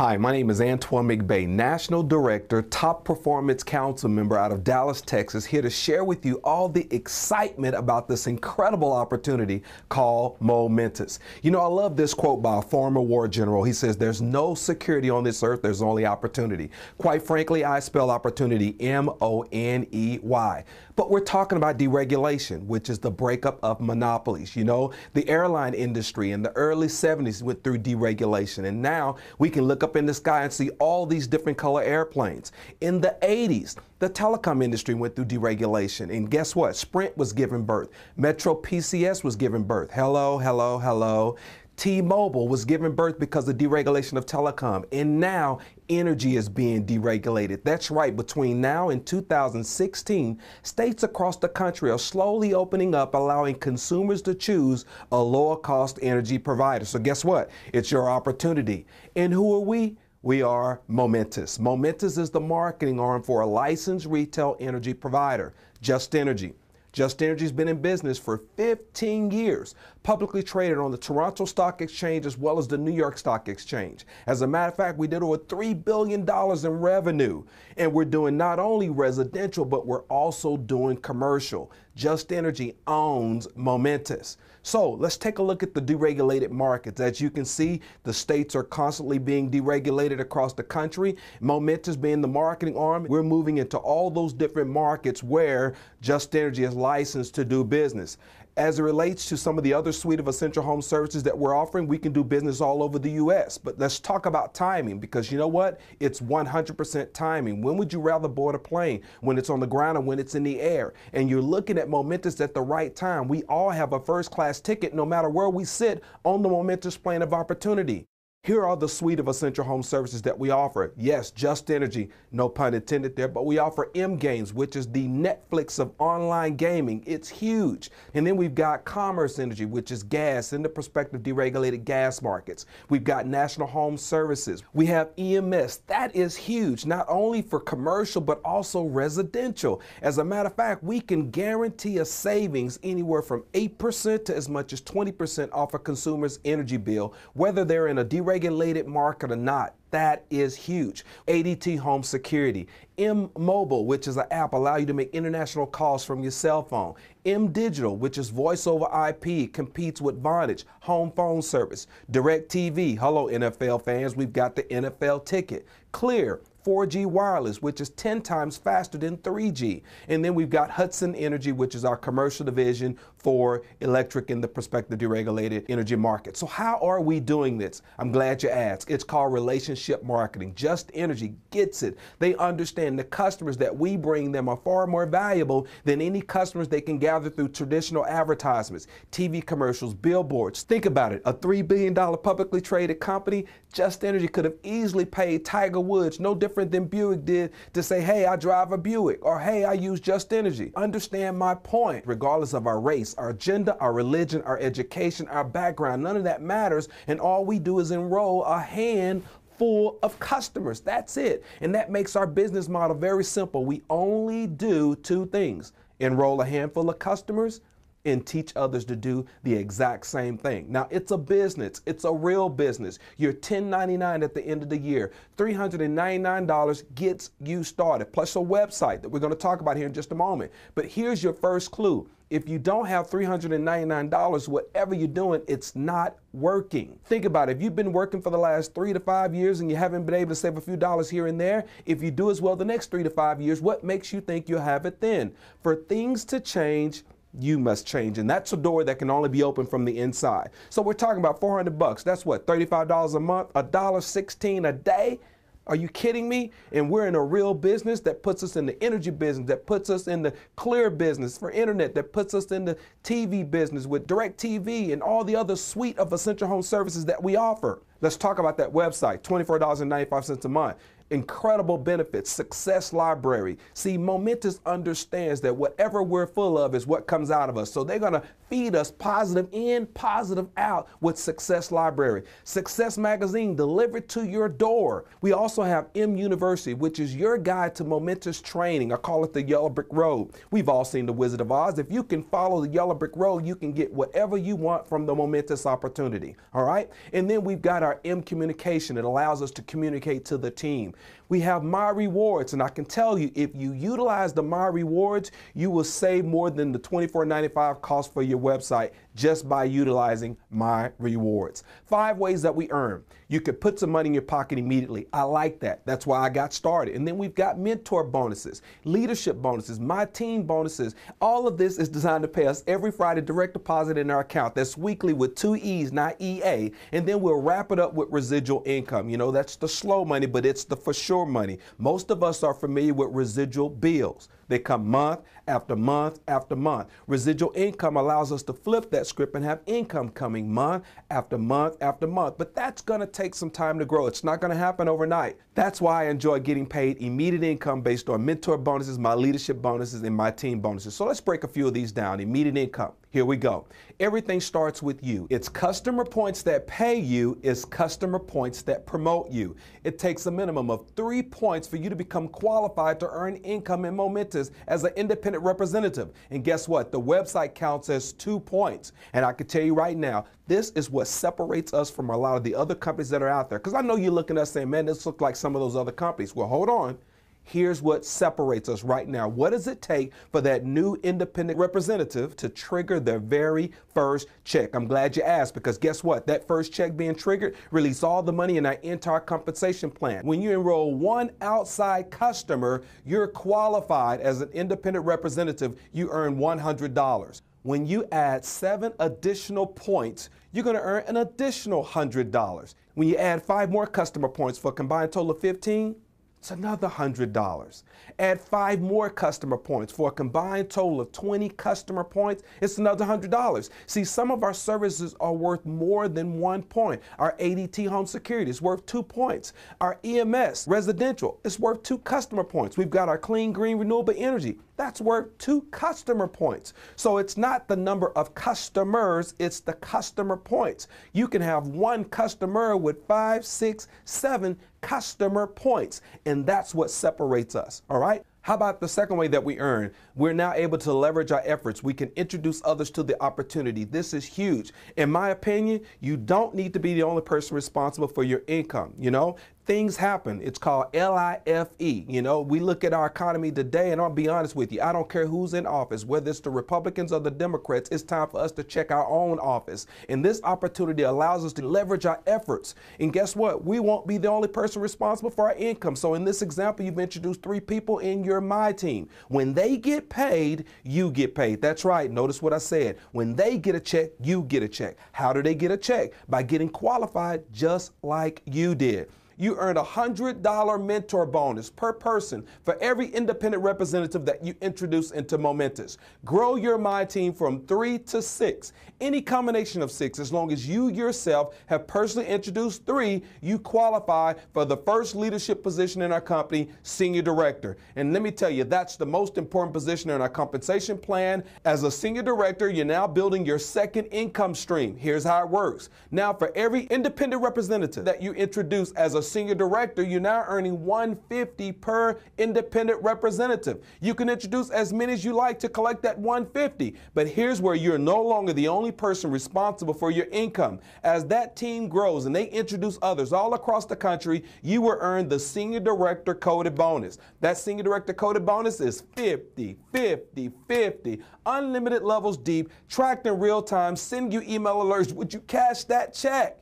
Hi, my name is Antoine McBay, National Director, Top Performance Council member out of Dallas, Texas, here to share with you all the excitement about this incredible opportunity called Momentous. You know, I love this quote by a former war general. He says, There's no security on this earth, there's only opportunity. Quite frankly, I spell opportunity M O N E Y. But we're talking about deregulation, which is the breakup of monopolies. You know, the airline industry in the early 70s went through deregulation, and now we can look up up in the sky and see all these different color airplanes. In the 80s, the telecom industry went through deregulation. And guess what? Sprint was given birth. Metro PCS was given birth. Hello, hello, hello. T-Mobile was given birth because of deregulation of telecom, and now energy is being deregulated. That's right, between now and 2016, states across the country are slowly opening up, allowing consumers to choose a lower cost energy provider. So, guess what? It's your opportunity. And who are we? we are Momentous. Momentous is the marketing arm for a licensed retail energy provider, Just Energy. Just Energy has been in business for 15 years, publicly traded on the Toronto Stock Exchange as well as the New York Stock Exchange. As a matter of fact, we did over $3 billion in revenue. And we're doing not only residential, but we're also doing commercial. Just Energy owns Momentous. So let's take a look at the deregulated markets. As you can see, the states are constantly being deregulated across the country. Momentous being the marketing arm, we're moving into all those different markets where Just Energy is licensed to do business. As it relates to some of the other suite of essential home services that we're offering, we can do business all over the U.S. But let's talk about timing because you know what? It's 100% timing. When would you rather board a plane? When it's on the ground or when it's in the air? And you're looking at momentous at the right time. We all have a first class ticket no matter where we sit on the momentous plane of opportunity. Here are the suite of essential home services that we offer. Yes, Just Energy, no pun intended there, but we offer M Games, which is the Netflix of online gaming. It's huge. And then we've got Commerce Energy, which is gas in the prospective deregulated gas markets. We've got National Home Services. We have EMS. That is huge, not only for commercial, but also residential. As a matter of fact, we can guarantee a savings anywhere from 8% to as much as 20% off a consumer's energy bill, whether they're in a deregulated regulated market or not. That is huge. ADT Home Security, M Mobile, which is an app allow you to make international calls from your cell phone. M Digital, which is voice over IP, competes with Vonage, home phone service. Direct TV, hello NFL fans, we've got the NFL ticket. Clear, 4G wireless, which is 10 times faster than 3G. And then we've got Hudson Energy, which is our commercial division, for electric in the prospective deregulated energy market. So, how are we doing this? I'm glad you asked. It's called relationship marketing. Just Energy gets it. They understand the customers that we bring them are far more valuable than any customers they can gather through traditional advertisements, TV commercials, billboards. Think about it a $3 billion publicly traded company, Just Energy could have easily paid Tiger Woods, no different than Buick did, to say, hey, I drive a Buick, or hey, I use Just Energy. Understand my point, regardless of our race race, our gender, our religion, our education, our background. None of that matters. And all we do is enroll a hand full of customers. That's it. And that makes our business model very simple. We only do two things enroll a handful of customers and teach others to do the exact same thing. Now, it's a business, it's a real business. are $10.99 at the end of the year. $399 gets you started, plus a website that we're going to talk about here in just a moment. But here's your first clue if you don't have $399, whatever you're doing, it's not working. Think about it. If you've been working for the last three to five years and you haven't been able to save a few dollars here and there, if you do as well the next three to five years, what makes you think you'll have it then? For things to change, you must change. And that's a door that can only be opened from the inside. So we're talking about 400 bucks. That's what, $35 a month, $1.16 a day? Are you kidding me? And we're in a real business that puts us in the energy business, that puts us in the clear business for internet, that puts us in the TV business with direct TV and all the other suite of essential home services that we offer. Let's talk about that website, $24.95 a month incredible benefits, Success Library. See, Momentous understands that whatever we're full of is what comes out of us. So they're going to feed us positive in, positive out with Success Library. Success Magazine delivered to your door. We also have M University, which is your guide to momentous training. I call it the Yellow Brick Road. We've all seen The Wizard of Oz. If you can follow the Yellow Brick Road, you can get whatever you want from the momentous opportunity. All right? And then we've got our M Communication. It allows us to communicate to the team we have My Rewards. And I can tell you, if you utilize the My Rewards, you will save more than the $24.95 cost for your website just by utilizing my rewards. Five ways that we earn. You could put some money in your pocket immediately. I like that. That's why I got started. And then we've got mentor bonuses, leadership bonuses, my team bonuses. All of this is designed to pay us every Friday direct deposit in our account. That's weekly with two E's, not EA. And then we'll wrap it up with residual income. You know, that's the slow money, but it's the for sure money. Most of us are familiar with residual bills. They come month after month after month. Residual income allows us to flip that script and have income coming month after month after month. But that's going to take some time to grow. It's not going to happen overnight. That's why I enjoy getting paid immediate income based on mentor bonuses, my leadership bonuses, and my team bonuses. So let's break a few of these down. Immediate income. Here we go. Everything starts with you. It's customer points that pay you, it's customer points that promote you. It takes a minimum of three points for you to become qualified to earn income in momentous as an independent representative. And guess what? The website counts as two points. And I can tell you right now, this is what separates us from a lot of the other companies that are out there. Because I know you're looking at us saying, man, this looks like some of those other companies. Well, hold on. Here's what separates us right now. What does it take for that new independent representative to trigger their very first check? I'm glad you asked because guess what? That first check being triggered releases all the money in our entire compensation plan. When you enroll one outside customer, you're qualified as an independent representative. You earn $100. When you add seven additional points, you're going to earn an additional $100. When you add five more customer points for a combined total of 15, it's another $100. Add five more customer points for a combined total of 20 customer points. It's another $100. See, some of our services are worth more than one point. Our ADT home security is worth two points. Our EMS residential is worth two customer points. We've got our clean green renewable energy that's worth two customer points. So it's not the number of customers, it's the customer points. You can have one customer with five, six, seven customer points, and that's what separates us, all right? How about the second way that we earn? We're now able to leverage our efforts. We can introduce others to the opportunity. This is huge. In my opinion, you don't need to be the only person responsible for your income. You know, things happen. It's called L-I-F-E. You know, we look at our economy today, and I'll be honest with you, I don't care who's in office, whether it's the Republicans or the Democrats, it's time for us to check our own office. And this opportunity allows us to leverage our efforts. And guess what? We won't be the only person responsible for our income. So in this example, you've introduced three people in your My Team. When they get paid, you get paid. That's right. Notice what I said. When they get a check, you get a check. How do they get a check? By getting qualified just like you did you earn a $100 mentor bonus per person for every independent representative that you introduce into Momentous. Grow your My Team from three to six, any combination of six, as long as you yourself have personally introduced three, you qualify for the first leadership position in our company, Senior Director. And let me tell you, that's the most important position in our compensation plan. As a Senior Director, you're now building your second income stream. Here's how it works. Now, for every independent representative that you introduce as a senior director, you're now earning 150 per independent representative. You can introduce as many as you like to collect that 150, but here's where you're no longer the only person responsible for your income. As that team grows and they introduce others all across the country, you will earn the senior director coded bonus. That senior director coded bonus is 50, 50, 50, unlimited levels deep, tracked in real time, send you email alerts. Would you cash that check?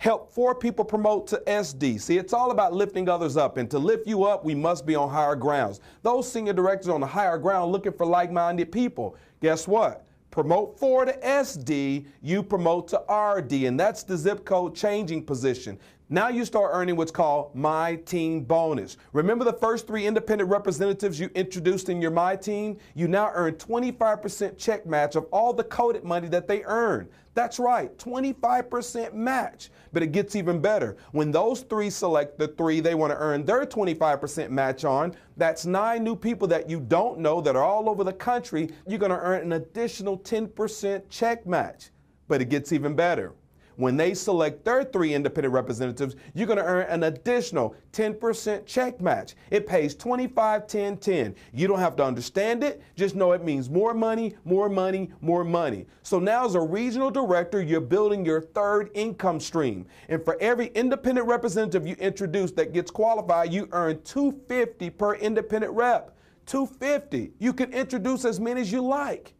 help four people promote to SD. See, it's all about lifting others up, and to lift you up, we must be on higher grounds. Those senior directors on the higher ground looking for like minded people. Guess what? Promote four to SD, you promote to RD, and that's the zip code changing position. Now you start earning what's called My Team bonus. Remember the first three independent representatives you introduced in your My Team? You now earn 25% check match of all the coded money that they earn. That's right, 25% match. But it gets even better. When those three select the three they want to earn their 25% match on, that's nine new people that you don't know that are all over the country. You're going to earn an additional 10% check match. But it gets even better. When they select their three independent representatives, you're going to earn an additional 10% check match. It pays 25, 10, 10. You don't have to understand it. Just know it means more money, more money, more money. So now as a regional director, you're building your third income stream. And for every independent representative you introduce that gets qualified, you earn 250 per independent rep. 250. You can introduce as many as you like.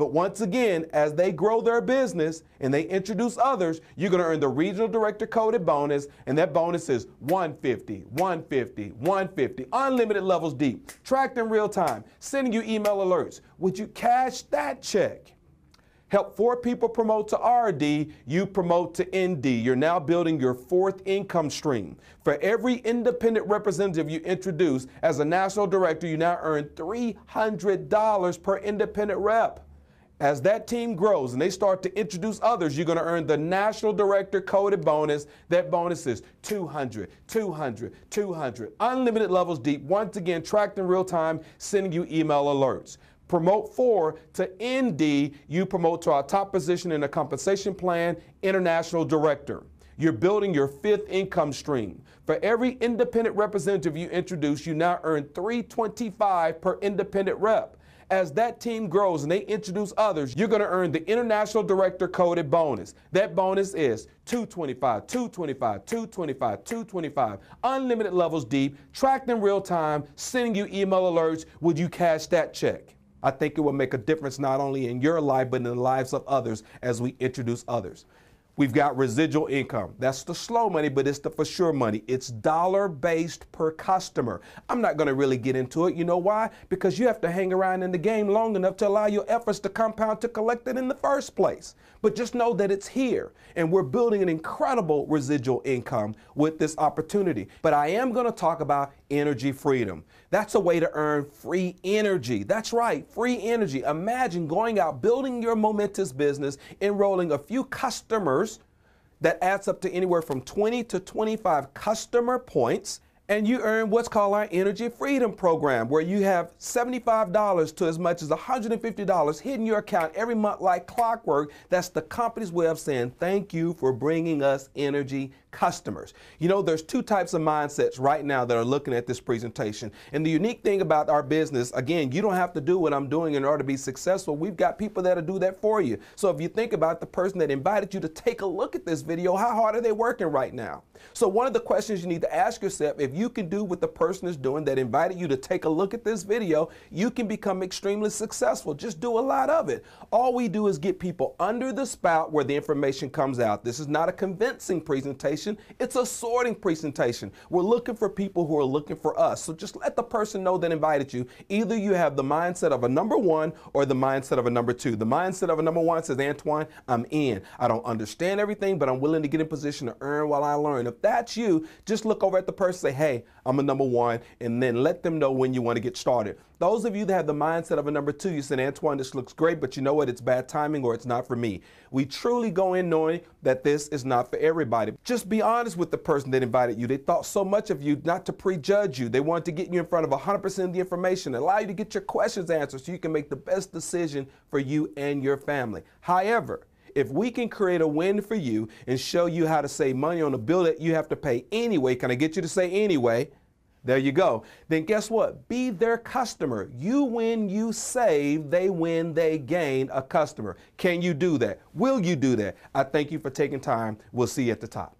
But once again, as they grow their business and they introduce others, you're going to earn the regional director coded bonus, and that bonus is 150, 150, 150, unlimited levels deep, tracked in real time, sending you email alerts. Would you cash that check? Help four people promote to RD, you promote to ND. You're now building your fourth income stream. For every independent representative you introduce as a national director, you now earn $300 per independent rep. As that team grows and they start to introduce others, you're going to earn the National Director Coded Bonus. That bonus is 200, 200, 200, unlimited levels deep. Once again, tracked in real time, sending you email alerts promote four to ND, you promote to our top position in the compensation plan, international director. You're building your fifth income stream. For every independent representative you introduce, you now earn 325 per independent rep. As that team grows and they introduce others, you're going to earn the International Director Coded bonus. That bonus is 225, 225, 225, 225, unlimited levels deep, tracked in real time, sending you email alerts. Would you cash that check? I think it will make a difference not only in your life, but in the lives of others as we introduce others. We've got residual income. That's the slow money, but it's the for sure money. It's dollar based per customer. I'm not going to really get into it. You know why? Because you have to hang around in the game long enough to allow your efforts to compound to collect it in the first place. But just know that it's here and we're building an incredible residual income with this opportunity. But I am going to talk about energy freedom. That's a way to earn free energy. That's right, free energy. Imagine going out, building your momentous business, enrolling a few customers that adds up to anywhere from 20 to 25 customer points and you earn what's called our Energy Freedom Program, where you have $75 to as much as $150 hidden in your account every month like clockwork. That's the company's way of saying thank you for bringing us energy customers. You know, there's two types of mindsets right now that are looking at this presentation. And the unique thing about our business, again, you don't have to do what I'm doing in order to be successful. We've got people that'll do that for you. So if you think about the person that invited you to take a look at this video, how hard are they working right now? So one of the questions you need to ask yourself if you you can do what the person is doing that invited you to take a look at this video, you can become extremely successful. Just do a lot of it. All we do is get people under the spout where the information comes out. This is not a convincing presentation, it's a sorting presentation. We're looking for people who are looking for us. So just let the person know that invited you. Either you have the mindset of a number one or the mindset of a number two. The mindset of a number one says, Antoine, I'm in. I don't understand everything, but I'm willing to get in position to earn while I learn. If that's you, just look over at the person and say, hey, hey, I'm a number one, and then let them know when you want to get started. Those of you that have the mindset of a number two, you said, Antoine, this looks great, but you know what? It's bad timing or it's not for me. We truly go in knowing that this is not for everybody. Just be honest with the person that invited you. They thought so much of you not to prejudge you. They wanted to get you in front of 100% of the information, allow you to get your questions answered so you can make the best decision for you and your family. However, if we can create a win for you and show you how to save money on a bill that you have to pay anyway, can I get you to say anyway? There you go. Then guess what? Be their customer. You win, you save, they win, they gain a customer. Can you do that? Will you do that? I thank you for taking time. We'll see you at the top.